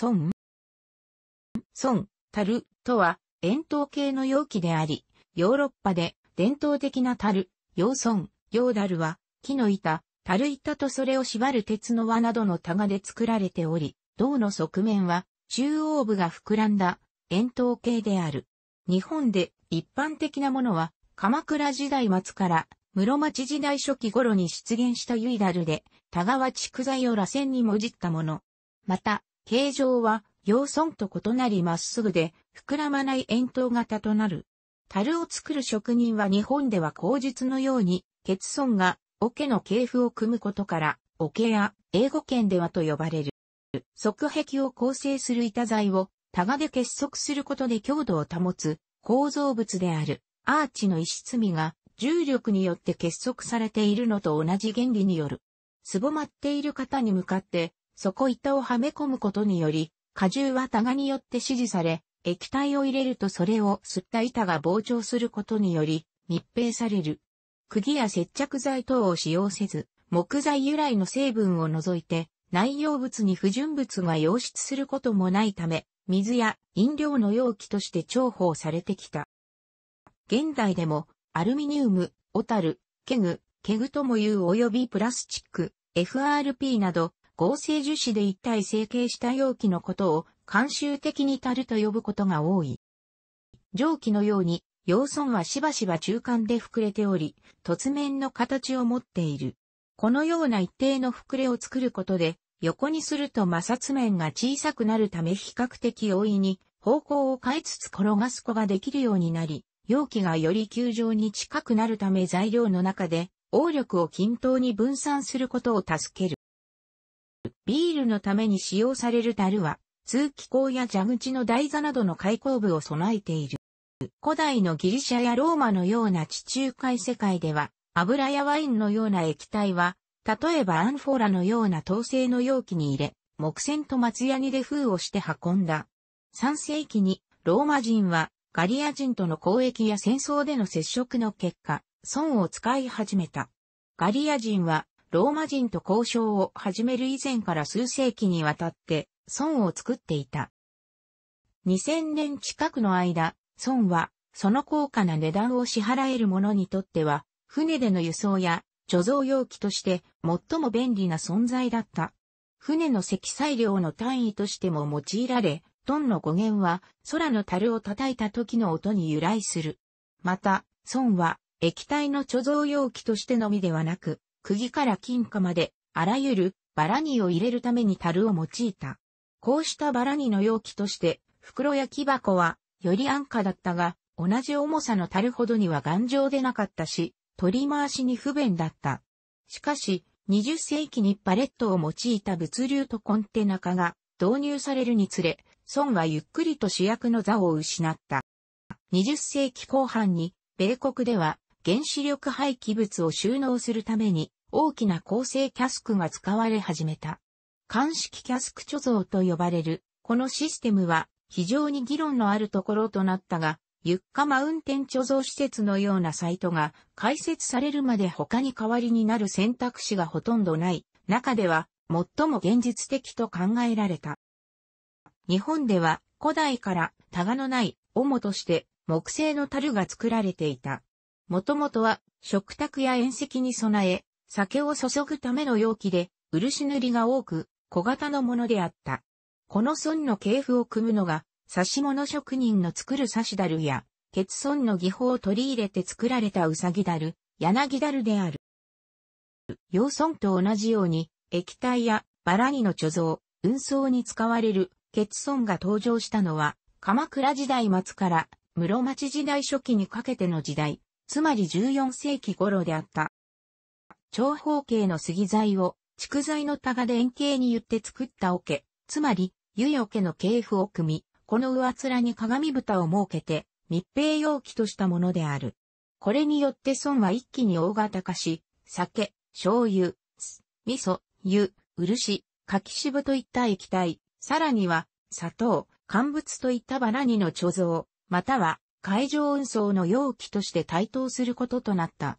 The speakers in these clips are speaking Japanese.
孫。孫、樽とは、円筒形の容器であり、ヨーロッパで伝統的な樽、洋孫、洋樽は、木の板、樽板とそれを縛る鉄の輪などのタガで作られており、銅の側面は、中央部が膨らんだ、円筒形である。日本で一般的なものは、鎌倉時代末から室町時代初期頃に出現したユイダルで、田川蓄材を螺旋にもじったもの。また、形状は、洋村と異なりまっすぐで、膨らまない円筒型となる。樽を作る職人は日本では口述のように、欠損が、桶の系譜を組むことから、桶や英語圏ではと呼ばれる。側壁を構成する板材を、タガで結束することで強度を保つ、構造物である、アーチの石積みが、重力によって結束されているのと同じ原理による。すぼまっている方に向かって、底板をはめ込むことにより、荷重はタガによって支持され、液体を入れるとそれを吸った板が膨張することにより、密閉される。釘や接着剤等を使用せず、木材由来の成分を除いて、内容物に不純物が溶出することもないため、水や飲料の容器として重宝されてきた。現代でも、アルミニウム、オタル、ケグ、ケグともいう及びプラスチック、FRP など、合成樹脂で一体成形した容器のことを慣習的に樽と呼ぶことが多い。蒸気のように、溶損はしばしば中間で膨れており、突面の形を持っている。このような一定の膨れを作ることで、横にすると摩擦面が小さくなるため比較的容易に方向を変えつつ転がす子ができるようになり、容器がより球状に近くなるため材料の中で応力を均等に分散することを助ける。ビールのために使用される樽は、通気口や蛇口の台座などの開口部を備えている。古代のギリシャやローマのような地中海世界では、油やワインのような液体は、例えばアンフォーラのような陶製の容器に入れ、木栓と松ヤニで封をして運んだ。3世紀にローマ人はガリア人との交易や戦争での接触の結果、損を使い始めた。ガリア人はローマ人と交渉を始める以前から数世紀にわたって、孫を作っていた。2000年近くの間、孫は、その高価な値段を支払える者にとっては、船での輸送や貯蔵容器として最も便利な存在だった。船の積載量の単位としても用いられ、トンの語源は空の樽を叩いた時の音に由来する。また、孫は液体の貯蔵容器としてのみではなく、釘から金貨まで、あらゆるバラニを入れるために樽を用いた。こうしたバラニの容器として、袋や木箱は、より安価だったが、同じ重さの樽ほどには頑丈でなかったし、取り回しに不便だった。しかし、20世紀にパレットを用いた物流とコンテナ化が導入されるにつれ、孫はゆっくりと主役の座を失った。20世紀後半に、米国では原子力廃棄物を収納するために大きな構成キャスクが使われ始めた。鑑識キャスク貯蔵と呼ばれる、このシステムは非常に議論のあるところとなったが、ユッカマウンテン貯蔵施設のようなサイトが開設されるまで他に代わりになる選択肢がほとんどない中では最も現実的と考えられた。日本では古代からタガのない主として木製の樽が作られていた。もともとは食卓や宴席に備え、酒を注ぐための容器で、漆塗りが多く、小型のものであった。この損の系譜を組むのが、刺物職人の作る刺しだるや、欠損の技法を取り入れて作られたうさぎだる、柳だるである。養損と同じように、液体やバラにの貯蔵、運送に使われる欠損が登場したのは、鎌倉時代末から室町時代初期にかけての時代、つまり14世紀頃であった。長方形の杉材を、竹材の多で円形に言って作った桶、つまり、湯桶の系譜を組み、この上面に鏡蓋を設けて、密閉容器としたものである。これによって損は一気に大型化し、酒、醤油、酢、味噌、湯、漆、柿渋といった液体、さらには、砂糖、乾物といったバラにの貯蔵、または海上運送の容器として台頭することとなった。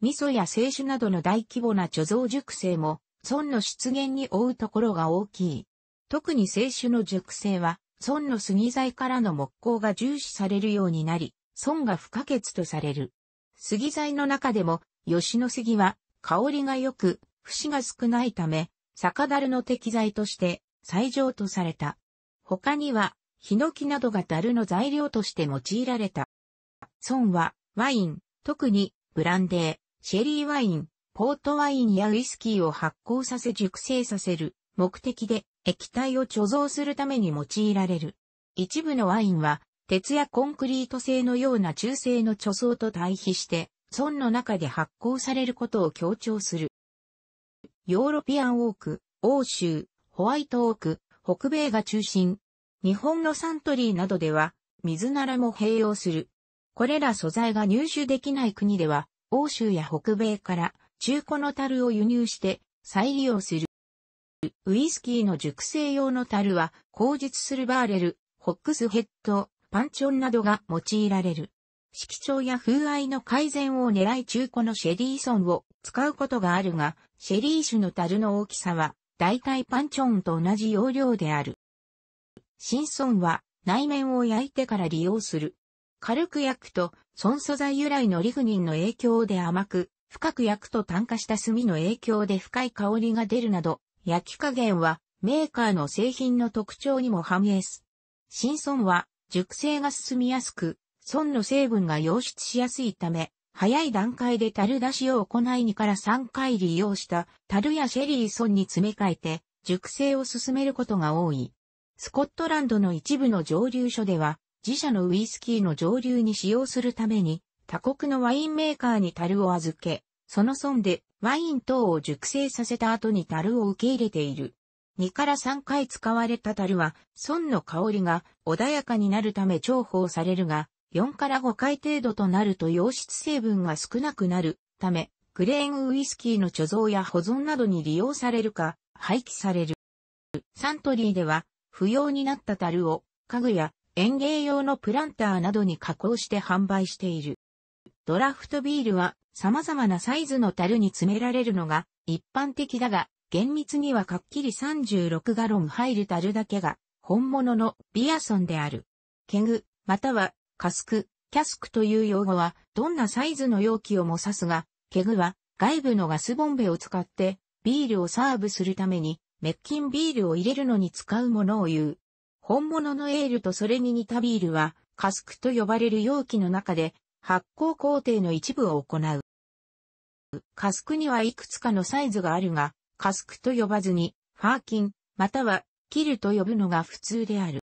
味噌や清酒などの大規模な貯蔵熟成も、損の出現に追うところが大きい。特に清酒の熟成は、損の杉材からの木工が重視されるようになり、損が不可欠とされる。杉材の中でも、吉野杉は、香りが良く、節が少ないため、酒樽の適材として、最上とされた。他には、ヒノキなどが樽の材料として用いられた。孫は、ワイン、特に、ブランデー、シェリーワイン、ポートワインやウイスキーを発酵させ熟成させる目的で液体を貯蔵するために用いられる。一部のワインは、鉄やコンクリート製のような中性の貯蔵と対比して、損の中で発行されることを強調する。ヨーロピアンオーク、欧州、ホワイトオーク、北米が中心、日本のサントリーなどでは、水ならも併用する。これら素材が入手できない国では、欧州や北米から中古の樽を輸入して再利用する。ウイスキーの熟成用の樽は、口述するバーレル、ホックスヘッド、パンチョンなどが用いられる。色調や風合いの改善を狙い中古のシェリーソンを使うことがあるが、シェリー種の樽の大きさは、大体パンチョンと同じ容量である。新村は内面を焼いてから利用する。軽く焼くと、損素材由来のリグニンの影響で甘く、深く焼くと炭化した炭の影響で深い香りが出るなど、焼き加減はメーカーの製品の特徴にも反映す。新村は熟成が進みやすく、損の成分が溶出しやすいため、早い段階で樽出しを行い2から3回利用した樽やシェリー村に詰め替えて熟成を進めることが多い。スコットランドの一部の蒸留所では、自社のウイスキーの蒸留に使用するために、他国のワインメーカーに樽を預け、その損でワイン等を熟成させた後に樽を受け入れている。2から3回使われた樽は、損の香りが穏やかになるため重宝されるが、4から5回程度となると溶質成分が少なくなるため、グレーンウイスキーの貯蔵や保存などに利用されるか、廃棄される。サントリーでは、不要になった樽を家具や園芸用のプランターなどに加工して販売している。ドラフトビールは様々なサイズの樽に詰められるのが一般的だが、厳密にはかっきり36ガロン入る樽だけが本物のビアソンである。ケグ、またはカスク、キャスクという用語はどんなサイズの容器をも指すが、ケグは外部のガスボンベを使ってビールをサーブするために滅菌ビールを入れるのに使うものを言う。本物のエールとそれに似たビールは、カスクと呼ばれる容器の中で、発酵工程の一部を行う。カスクにはいくつかのサイズがあるが、カスクと呼ばずに、ファーキン、または、キルと呼ぶのが普通である。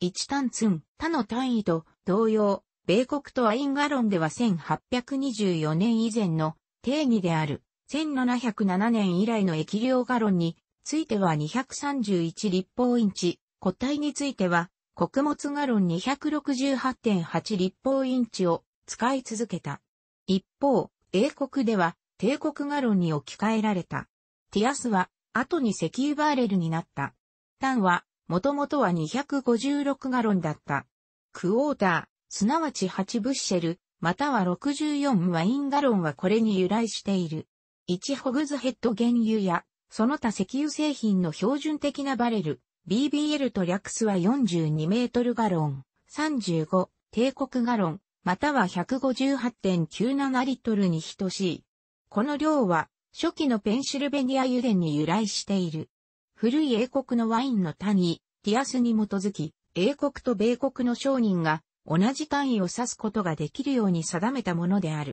一単ン、他の単位と同様、米国とアインガロンでは1824年以前の定義である、1707年以来の液量ガロンについては231立方インチ、個体については、穀物ガロン268.8立方インチを使い続けた。一方、英国では帝国ガロンに置き換えられた。ティアスは後に石油バーレルになった。タンはもともとは256ガロンだった。クォーター、すなわち8ブッシェル、または64ワインガロンはこれに由来している。1ホグズヘッド原油やその他石油製品の標準的なバレル、BBL と略すは42メートルガロン、35、帝国ガロン、または158.97リットルに等しい。この量は、初期のペンシルベニア油田に由来している。古い英国のワインの谷、ティアスに基づき、英国と米国の商人が同じ単位を指すことができるように定めたものである。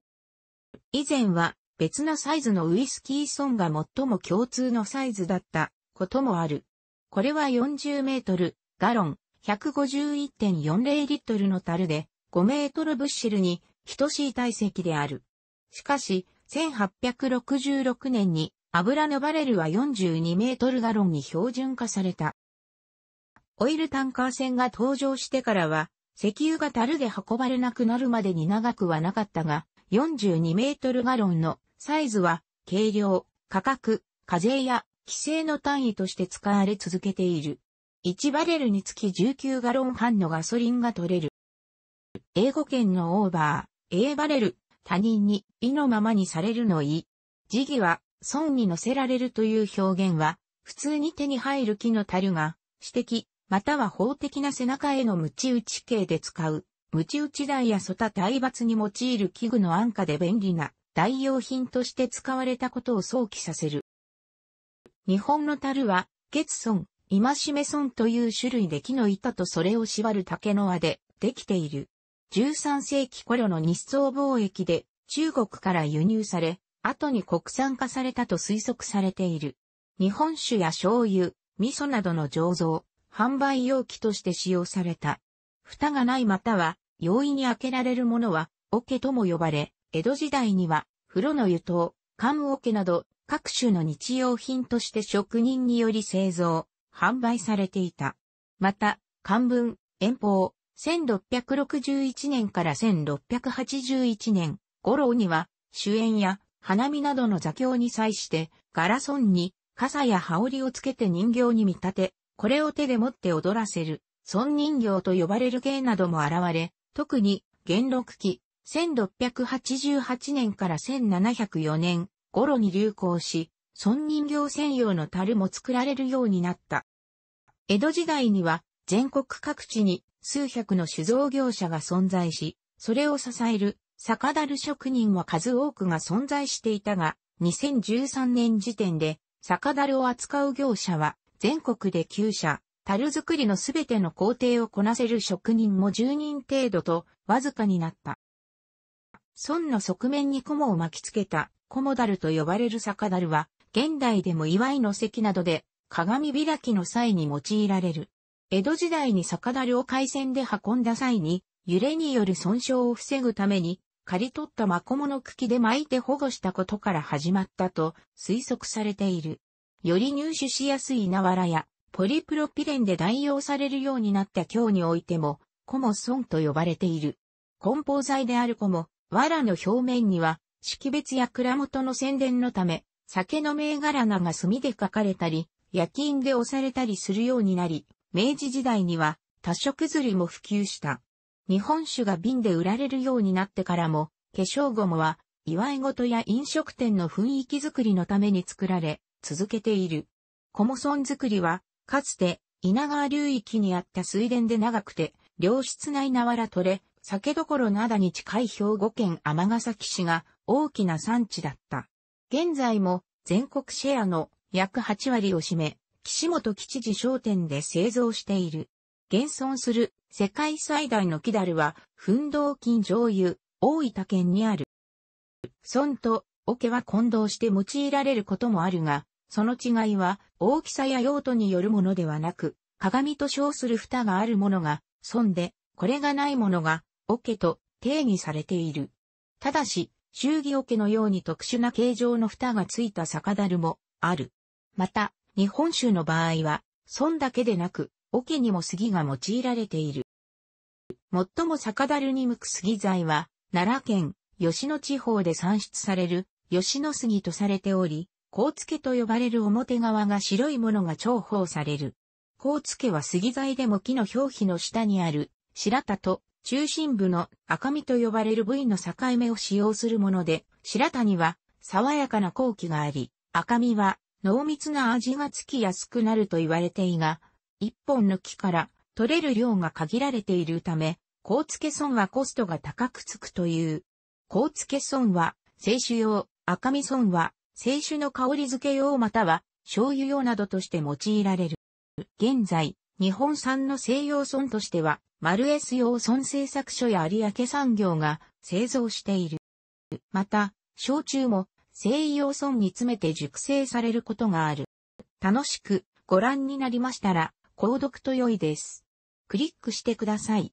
以前は別なサイズのウイスキーソンが最も共通のサイズだったこともある。これは40メートル、ガロン、151.40リットルの樽で、5メートルブッシルに等しい体積である。しかし、1866年に油のバレルは42メートルガロンに標準化された。オイルタンカー船が登場してからは、石油が樽で運ばれなくなるまでに長くはなかったが、42メートルガロンのサイズは、軽量、価格、課税や規制の単位として使われ続けている。1バレルにつき19ガロン半のガソリンが取れる。英語圏のオーバー、A バレル、他人に、意のままにされるの意。時義は、損に乗せられるという表現は、普通に手に入る木の樽が、私的、または法的な背中への鞭打ち系で使う、鞭打ち台やそた体罰に用いる器具の安価で便利な、代用品として使われたことを想起させる。日本の樽は、月村、今しめ村という種類で木の板とそれを縛る竹の輪でできている。13世紀頃の日宋貿易で中国から輸入され、後に国産化されたと推測されている。日本酒や醤油、味噌などの醸造、販売容器として使用された。蓋がないまたは容易に開けられるものは、桶とも呼ばれ、江戸時代には、風呂の湯筒、寒桶など、各種の日用品として職人により製造、販売されていた。また、漢文、遠方、1661年から1681年、五郎には、主演や花見などの座興に際して、ガラソンに傘や羽織をつけて人形に見立て、これを手で持って踊らせる、孫人形と呼ばれる芸なども現れ、特に元禄期、1688年から1704年頃に流行し、村人形専用の樽も作られるようになった。江戸時代には全国各地に数百の酒造業者が存在し、それを支える酒樽職人は数多くが存在していたが、2013年時点で酒樽を扱う業者は全国で9社、樽作りのすべての工程をこなせる職人も10人程度とわずかになった。孫の側面に雲を巻きつけた、コモダルと呼ばれる酒るは、現代でも祝いの席などで、鏡開きの際に用いられる。江戸時代に酒るを海鮮で運んだ際に、揺れによる損傷を防ぐために、刈り取ったマコモの茎で巻いて保護したことから始まったと推測されている。より入手しやすい稲やポリプロピレンで代用されるようになった今日においても、コモソンと呼ばれている。梱包材であるコモ、藁の表面には、識別や蔵元の宣伝のため、酒の銘柄名が墨で書かれたり、焼き印で押されたりするようになり、明治時代には多色釣りも普及した。日本酒が瓶で売られるようになってからも、化粧ゴムは祝い事や飲食店の雰囲気づくりのために作られ、続けている。コモソン作りは、かつて稲川流域にあった水田で長くて、良質な稲わら取れ、酒どころ灘に近い兵庫県尼崎市が大きな産地だった。現在も全国シェアの約8割を占め、岸本吉次商店で製造している。現存する世界最大の木だるは、奮闘金上油、大分県にある。損と桶は混同して用いられることもあるが、その違いは大きさや用途によるものではなく、鏡と称する蓋があるものが損で、これがないものが桶と定義されている。ただし、祝儀桶のように特殊な形状の蓋がついた酒樽もある。また、日本酒の場合は、損だけでなく、桶にも杉が用いられている。最も酒樽に向く杉材は、奈良県、吉野地方で産出される、吉野杉とされており、甲付と呼ばれる表側が白いものが重宝される。甲付は杉材でも木の表皮の下にある、白田と中心部の赤身と呼ばれる部位の境目を使用するもので、白谷は爽やかな後期があり、赤身は濃密な味がつきやすくなると言われていが、一本の木から取れる量が限られているため、高付損はコストが高くつくという。高付損は、清酒用、赤身損は、清酒の香り付け用または、醤油用などとして用いられる。現在、日本産の西洋損としては、丸 S 用村製作所や有明産業が製造している。また、焼酎も製用村に詰めて熟成されることがある。楽しくご覧になりましたら、購読と良いです。クリックしてください。